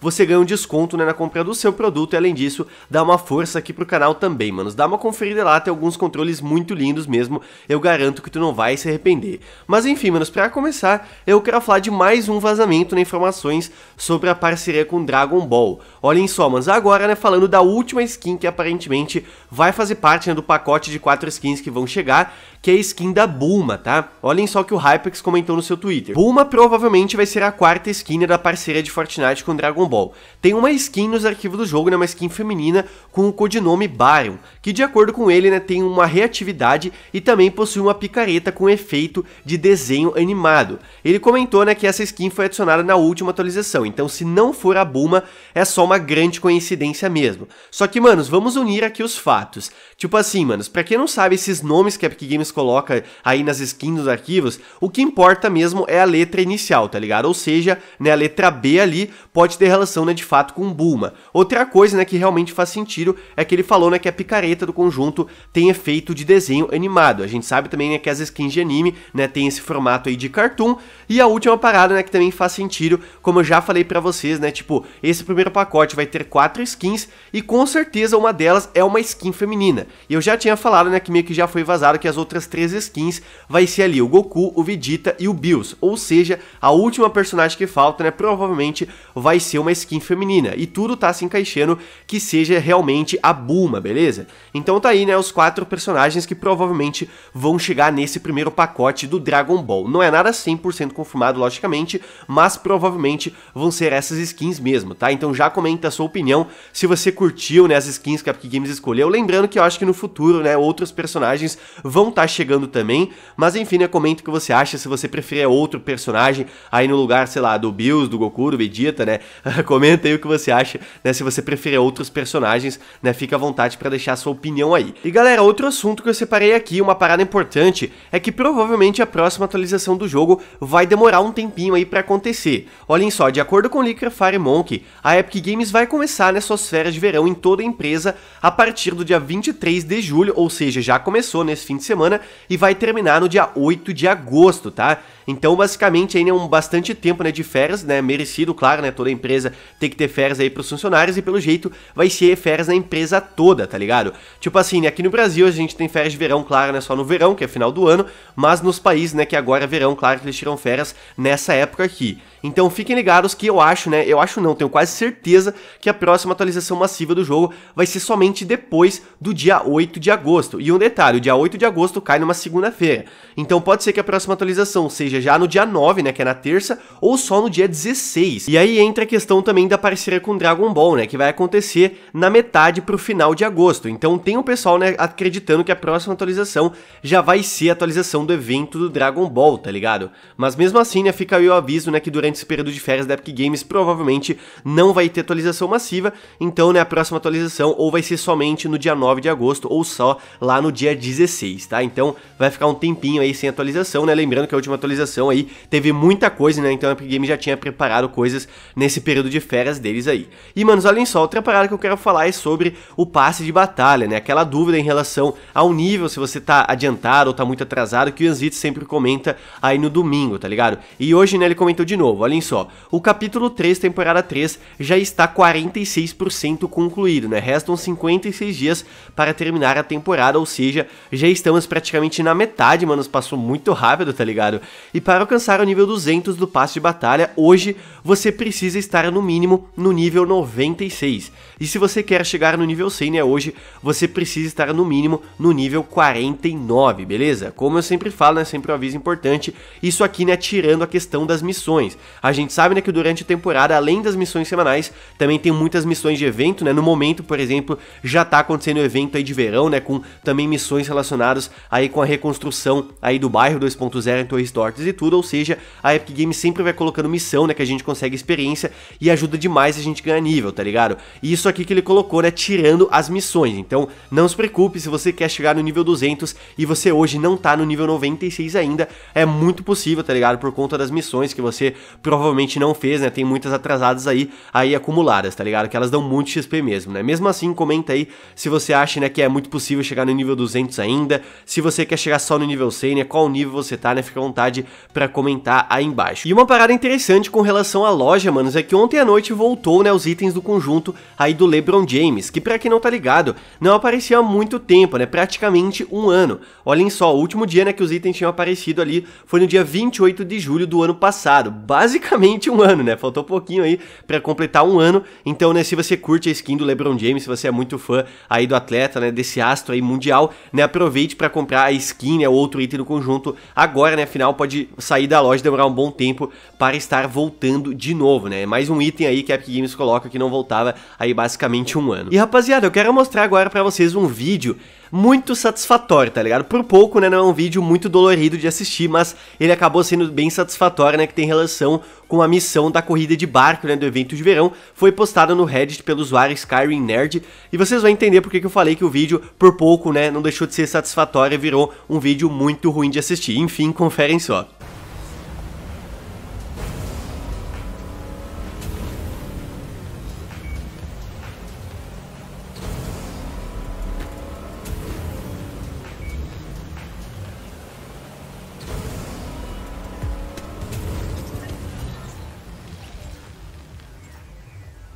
você ganha um desconto né, na compra do seu produto e além disso, dá uma força aqui pro canal também, mano. Dá uma conferida lá, tem alguns controles muito lindos mesmo, eu garanto que tu não vai se arrepender. Mas enfim, manos, pra começar, eu quero falar de mais um vazamento, né, informações sobre a parceria com Dragon Ball. Olhem só, manos, agora, né, falando da última skin que aparentemente vai fazer parte né, do pacote de quatro skins que vão chegar, que é a skin da Bulma, tá? Olhem só o que o Hypex comentou no seu Twitter. Bulma provavelmente vai ser a quarta skin né, da parceria de Fortnite com Dragon Ball. Tem uma skin nos arquivos do jogo, né, uma skin feminina com o codinome Baron, que de acordo com ele né, tem uma reatividade e também possui uma picareta com efeito de desenho animado. Ele comentou né, que essa skin foi adicionada na última atualização, então se não for a Buma, é só uma grande coincidência mesmo. Só que, manos, vamos unir aqui os fatos. Tipo assim, manos, pra quem não sabe esses nomes que a Epic Games coloca aí nas skins dos arquivos, o que importa mesmo é a letra inicial, tá ligado? Ou seja, né, a letra B ali pode pode ter relação, né, de fato, com Bulma. Outra coisa, né, que realmente faz sentido é que ele falou, né, que a picareta do conjunto tem efeito de desenho animado. A gente sabe também, né, que as skins de anime, né, tem esse formato aí de cartoon. E a última parada, né, que também faz sentido, como eu já falei para vocês, né, tipo, esse primeiro pacote vai ter quatro skins e com certeza uma delas é uma skin feminina. E eu já tinha falado, né, que meio que já foi vazado que as outras três skins vai ser ali o Goku, o Vegeta e o Bills. Ou seja, a última personagem que falta, né, provavelmente vai ser uma skin feminina. E tudo tá se encaixando que seja realmente a Buma, beleza? Então tá aí, né, os quatro personagens que provavelmente vão chegar nesse primeiro pacote do Dragon Ball. Não é nada 100% confirmado, logicamente, mas provavelmente vão ser essas skins mesmo, tá? Então já comenta a sua opinião se você curtiu, né, as skins que a Epic Games escolheu. Lembrando que eu acho que no futuro, né, outros personagens vão estar tá chegando também, mas enfim, né, comenta o que você acha, se você preferir outro personagem aí no lugar, sei lá, do Bills, do Goku, do Vegeta, né, Comenta aí o que você acha, né? Se você preferir outros personagens, né? Fica à vontade para deixar a sua opinião aí. E galera, outro assunto que eu separei aqui, uma parada importante, é que provavelmente a próxima atualização do jogo vai demorar um tempinho aí para acontecer. Olhem só, de acordo com o Licker Fire Monkey, a Epic Games vai começar nessas né, suas férias de verão em toda a empresa a partir do dia 23 de julho, ou seja, já começou nesse fim de semana e vai terminar no dia 8 de agosto, tá? Então, basicamente, ainda é um bastante tempo né, de férias, né? Merecido, claro, né? Toda empresa tem que ter férias aí pros funcionários e, pelo jeito, vai ser férias na empresa toda, tá ligado? Tipo assim, né, aqui no Brasil a gente tem férias de verão, claro, né? Só no verão, que é final do ano, mas nos países, né, que agora é verão, claro que eles tiram férias nessa época aqui. Então fiquem ligados que eu acho, né? Eu acho não, tenho quase certeza que a próxima atualização massiva do jogo vai ser somente depois do dia 8 de agosto. E um detalhe, o dia 8 de agosto cai numa segunda-feira. Então pode ser que a próxima atualização seja seja, já no dia 9, né, que é na terça, ou só no dia 16. E aí entra a questão também da parceria com Dragon Ball, né, que vai acontecer na metade pro final de agosto. Então tem o pessoal, né, acreditando que a próxima atualização já vai ser a atualização do evento do Dragon Ball, tá ligado? Mas mesmo assim, né, fica aí o aviso, né, que durante esse período de férias da Epic Games provavelmente não vai ter atualização massiva, então, né, a próxima atualização ou vai ser somente no dia 9 de agosto ou só lá no dia 16, tá? Então vai ficar um tempinho aí sem atualização, né, lembrando que a última atualização atualização aí, teve muita coisa, né? Então a Epic Games já tinha preparado coisas nesse período de férias deles aí. E, manos, olhem só, outra parada que eu quero falar é sobre o passe de batalha, né? Aquela dúvida em relação ao nível, se você tá adiantado ou tá muito atrasado, que o Yanzit sempre comenta aí no domingo, tá ligado? E hoje, né, ele comentou de novo, olhem só, o capítulo 3, temporada 3, já está 46% concluído, né? Restam 56 dias para terminar a temporada, ou seja, já estamos praticamente na metade, mano, passou muito rápido, tá ligado? e para alcançar o nível 200 do passe de batalha, hoje você precisa estar no mínimo no nível 96. E se você quer chegar no nível 100, né, hoje você precisa estar no mínimo no nível 49, beleza? Como eu sempre falo, né, sempre um aviso importante, isso aqui, né, tirando a questão das missões. A gente sabe, né, que durante a temporada, além das missões semanais, também tem muitas missões de evento, né? No momento, por exemplo, já tá acontecendo o evento aí de verão, né, com também missões relacionadas aí com a reconstrução aí do bairro 2.0 em Torres Tortas rápidas e tudo, ou seja, a Epic Games sempre vai colocando missão, né, que a gente consegue experiência e ajuda demais a gente ganhar nível, tá ligado? E isso aqui que ele colocou, né, tirando as missões, então não se preocupe se você quer chegar no nível 200 e você hoje não tá no nível 96 ainda, é muito possível, tá ligado, por conta das missões que você provavelmente não fez, né, tem muitas atrasadas aí, aí acumuladas, tá ligado, que elas dão muito XP mesmo, né, mesmo assim comenta aí se você acha, né, que é muito possível chegar no nível 200 ainda, se você quer chegar só no nível 100, né, qual nível você tá, né, fica à vontade para comentar aí embaixo. E uma parada interessante com relação à loja, manos, é que ontem à noite voltou, né, os itens do conjunto aí do LeBron James, que para quem não tá ligado, não aparecia há muito tempo, né, praticamente um ano. Olhem só, o último dia, né, que os itens tinham aparecido ali foi no dia 28 de julho do ano passado, basicamente um ano, né, faltou pouquinho aí para completar um ano, então, né, se você curte a skin do LeBron James, se você é muito fã aí do atleta, né, desse astro aí mundial, né, aproveite para comprar a skin, né, outro item do conjunto agora, né, afinal pode sair da loja e demorar um bom tempo para estar voltando de novo, né? Mais um item aí que a Epic Games coloca que não voltava aí basicamente um ano. E rapaziada, eu quero mostrar agora para vocês um vídeo muito satisfatório, tá ligado? Por pouco, né, não é um vídeo muito dolorido de assistir, mas ele acabou sendo bem satisfatório, né, que tem relação com a missão da corrida de barco, né, do evento de verão, foi postado no Reddit pelo usuário Skyrim Nerd, e vocês vão entender porque que eu falei que o vídeo, por pouco, né, não deixou de ser satisfatório e virou um vídeo muito ruim de assistir. Enfim, conferem só.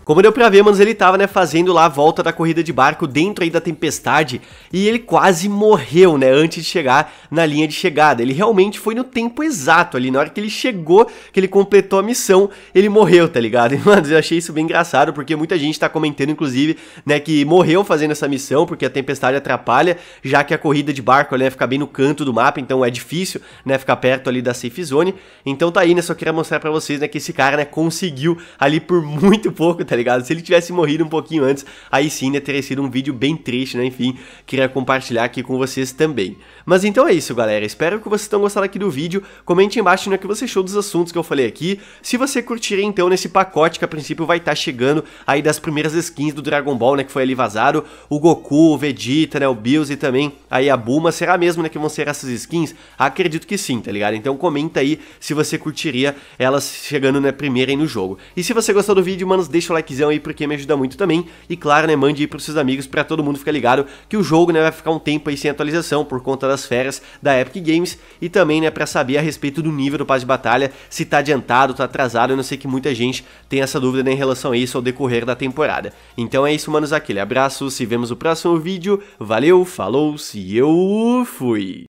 Como deu pra ver, manos, ele tava, né, fazendo lá a volta da corrida de barco dentro aí da tempestade e ele quase morreu, né, antes de chegar na linha de chegada. Ele realmente foi no tempo exato ali, na hora que ele chegou, que ele completou a missão, ele morreu, tá ligado? E, mano, eu achei isso bem engraçado, porque muita gente tá comentando, inclusive, né, que morreu fazendo essa missão, porque a tempestade atrapalha, já que a corrida de barco, né, fica bem no canto do mapa, então é difícil, né, ficar perto ali da safe zone. Então tá aí, né, só queria mostrar pra vocês, né, que esse cara, né, conseguiu ali por muito pouco, tá tá ligado? Se ele tivesse morrido um pouquinho antes, aí sim, né, teria sido um vídeo bem triste, né? Enfim, queria compartilhar aqui com vocês também. Mas então é isso, galera. Espero que vocês tenham gostado aqui do vídeo. Comente embaixo né, que você achou dos assuntos que eu falei aqui. Se você curtir, então, nesse pacote que a princípio vai estar tá chegando aí das primeiras skins do Dragon Ball, né, que foi ali vazado, o Goku, o Vegeta, né, o Bills e também aí a Bulma, será mesmo, né, que vão ser essas skins? Acredito que sim, tá ligado? Então comenta aí se você curtiria elas chegando, né, primeiro aí no jogo. E se você gostou do vídeo, manos, deixa o like likezão aí porque me ajuda muito também. E claro, né, mande aí pros seus amigos para todo mundo ficar ligado que o jogo, né, vai ficar um tempo aí sem atualização por conta das férias da Epic Games e também, né, para saber a respeito do nível do passe de batalha, se tá adiantado, tá atrasado, eu não sei que muita gente tem essa dúvida né, em relação a isso ao decorrer da temporada. Então é isso, manos, aquele abraço, se vemos no próximo vídeo, valeu, falou, se eu fui!